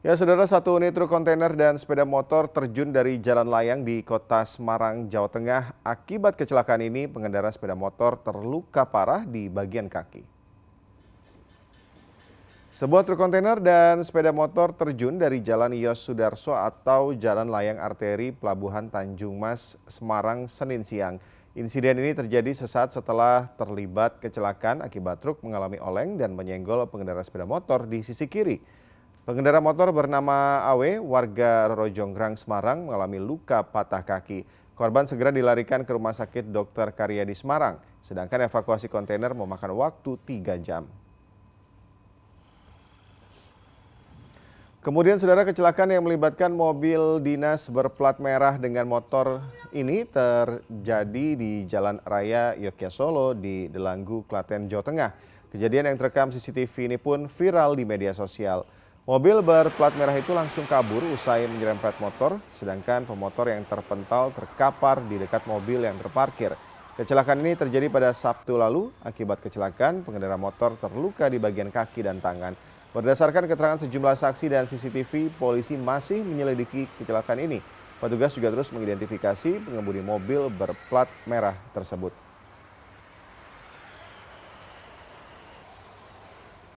Ya, saudara, satu unit truk kontainer dan sepeda motor terjun dari jalan layang di kota Semarang, Jawa Tengah. Akibat kecelakaan ini, pengendara sepeda motor terluka parah di bagian kaki. Sebuah truk kontainer dan sepeda motor terjun dari Jalan Yos Sudarso atau Jalan Layang Arteri Pelabuhan Tanjung Mas, Semarang, Senin siang. Insiden ini terjadi sesaat setelah terlibat kecelakaan akibat truk mengalami oleng dan menyenggol pengendara sepeda motor di sisi kiri. Pengendara motor bernama AW, warga Roro Semarang, mengalami luka patah kaki. Korban segera dilarikan ke Rumah Sakit Dr. Karyadi Semarang, sedangkan evakuasi kontainer memakan waktu 3 jam. Kemudian saudara kecelakaan yang melibatkan mobil dinas berplat merah dengan motor ini terjadi di Jalan Raya Yogyakarta di Delanggu, Klaten, Jawa Tengah. Kejadian yang terekam CCTV ini pun viral di media sosial. Mobil berplat merah itu langsung kabur usai menyerempet motor, sedangkan pemotor yang terpental terkapar di dekat mobil yang terparkir. Kecelakaan ini terjadi pada Sabtu lalu. Akibat kecelakaan, pengendara motor terluka di bagian kaki dan tangan. Berdasarkan keterangan sejumlah saksi dan CCTV, polisi masih menyelidiki kecelakaan ini. Petugas juga terus mengidentifikasi pengemudi mobil berplat merah tersebut.